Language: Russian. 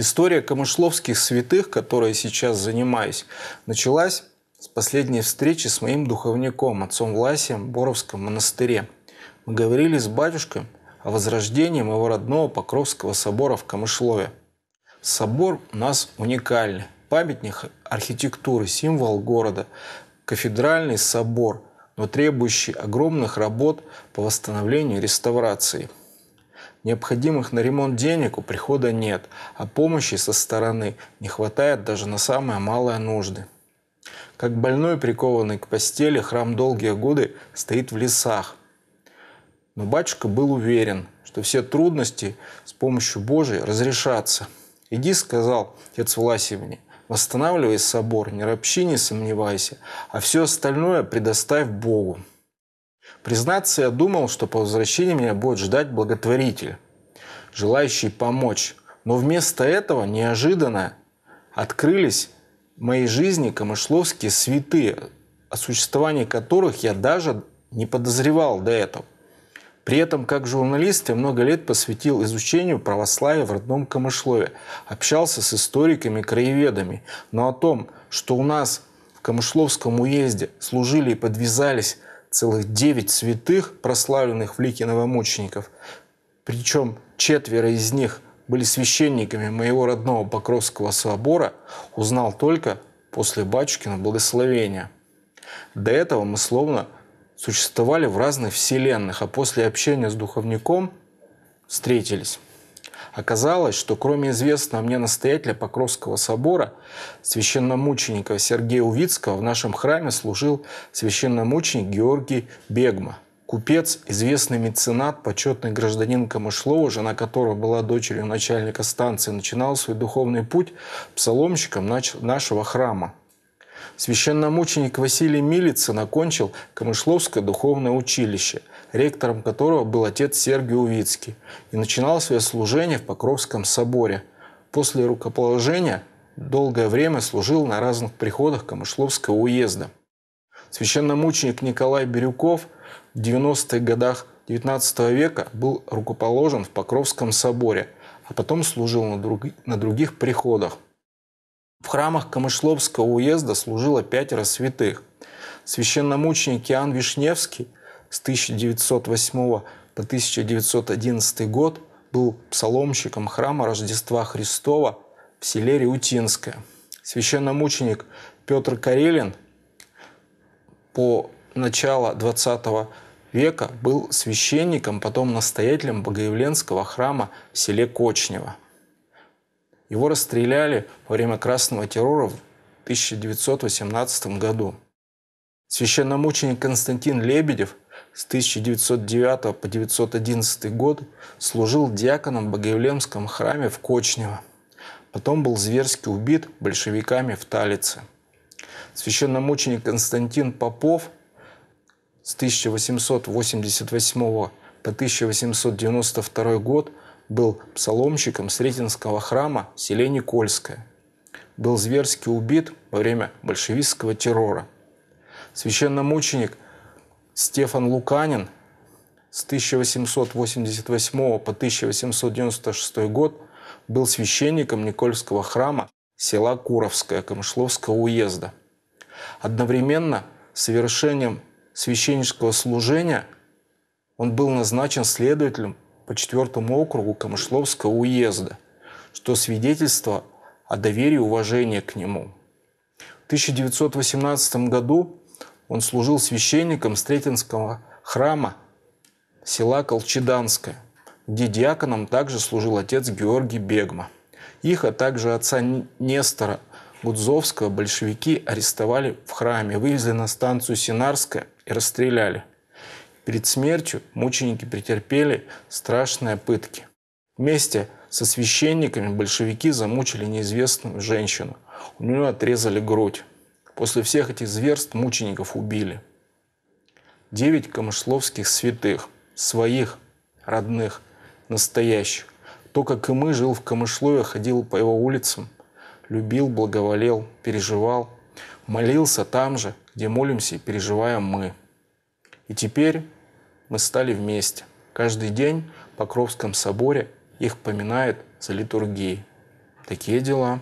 История камышловских святых, которой сейчас занимаюсь, началась с последней встречи с моим духовником, отцом Власием, в Боровском монастыре. Мы говорили с батюшкой о возрождении моего родного Покровского собора в Камышлове. Собор у нас уникальный. Памятник архитектуры, символ города, кафедральный собор, но требующий огромных работ по восстановлению и реставрации – Необходимых на ремонт денег у прихода нет, а помощи со стороны не хватает даже на самые малые нужды. Как больной, прикованный к постели, храм долгие годы стоит в лесах. Но батюшка был уверен, что все трудности с помощью Божией разрешатся. «Иди», — сказал отец Власевне, — «восстанавливай собор, не ропщи, не сомневайся, а все остальное предоставь Богу». Признаться, я думал, что по возвращении меня будет ждать благотворитель, желающий помочь. Но вместо этого неожиданно открылись в моей жизни камышловские святые, о существовании которых я даже не подозревал до этого. При этом, как журналист, я много лет посвятил изучению православия в родном Камышлове, общался с историками, краеведами. Но о том, что у нас в Камышловском уезде служили и подвязались целых девять святых, прославленных в лике новомучеников. Причем четверо из них были священниками моего родного Покровского собора, узнал только после Батюшкина благословения. До этого мы словно существовали в разных вселенных, а после общения с духовником встретились. Оказалось, что кроме известного мне настоятеля Покровского собора, священномученика Сергея Увицкого, в нашем храме служил священномученик Георгий Бегма – купец, известный меценат, почетный гражданин Камышлова, жена которого была дочерью начальника станции, начинал свой духовный путь псаломщиком нашего храма. Священномученик Василий Милицын окончил Камышловское духовное училище, ректором которого был отец Сергий Увицкий, и начинал свое служение в Покровском соборе. После рукоположения долгое время служил на разных приходах Камышловского уезда. Священномученик Николай Бирюков в 90-х годах XIX века был рукоположен в Покровском соборе, а потом служил на, друг... на других приходах – в храмах Камышловского уезда служило пятеро святых. Священномученик Иоанн Вишневский с 1908 по 1911 год был псаломщиком храма Рождества Христова в селе Реутинское. Священномученик Петр Карелин по начало 20 века был священником, потом настоятелем Богоявленского храма в селе Кочнево. Его расстреляли во время Красного террора в 1918 году. Священномученик Константин Лебедев с 1909 по 1911 год служил диаконом в Богоявленском храме в Кочнево. Потом был зверски убит большевиками в Талице. Священномученик Константин Попов с 1888 по 1892 год был псаломщиком Сретенского храма в селе Никольское. Был зверски убит во время большевистского террора. Священномученик Стефан Луканин с 1888 по 1896 год был священником Никольского храма села Куровское Камышловского уезда. Одновременно с совершением священнического служения он был назначен следователем по четвертому округу Камышловского уезда, что свидетельство о доверии и уважении к нему. В 1918 году он служил священником Стретинского храма села Колчеданское, где диаконом также служил отец Георгий Бегма. Их, а также отца Нестора Гудзовского большевики арестовали в храме, вывезли на станцию Синарская и расстреляли – Перед смертью мученики претерпели страшные пытки. Вместе со священниками большевики замучили неизвестную женщину. У нее отрезали грудь. После всех этих зверств мучеников убили. Девять камышловских святых, своих, родных, настоящих. То, как и мы, жил в Камышлове, ходил по его улицам, любил, благоволел, переживал, молился там же, где молимся и переживаем мы. И теперь мы стали вместе. Каждый день в Покровском соборе их поминает за литургией. Такие дела.